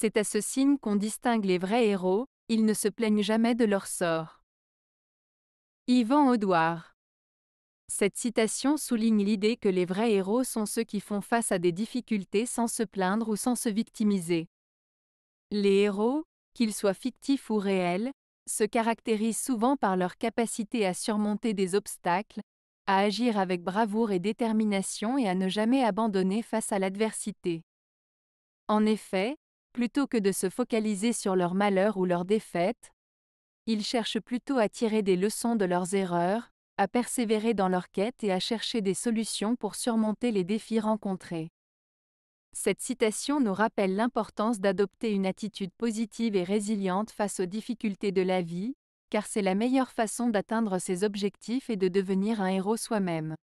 C'est à ce signe qu'on distingue les vrais héros, ils ne se plaignent jamais de leur sort. Yvan Audouard. Cette citation souligne l'idée que les vrais héros sont ceux qui font face à des difficultés sans se plaindre ou sans se victimiser. Les héros, qu'ils soient fictifs ou réels, se caractérisent souvent par leur capacité à surmonter des obstacles, à agir avec bravoure et détermination et à ne jamais abandonner face à l'adversité. En effet, Plutôt que de se focaliser sur leurs malheurs ou leurs défaites, ils cherchent plutôt à tirer des leçons de leurs erreurs, à persévérer dans leur quête et à chercher des solutions pour surmonter les défis rencontrés. Cette citation nous rappelle l'importance d'adopter une attitude positive et résiliente face aux difficultés de la vie, car c'est la meilleure façon d'atteindre ses objectifs et de devenir un héros soi-même.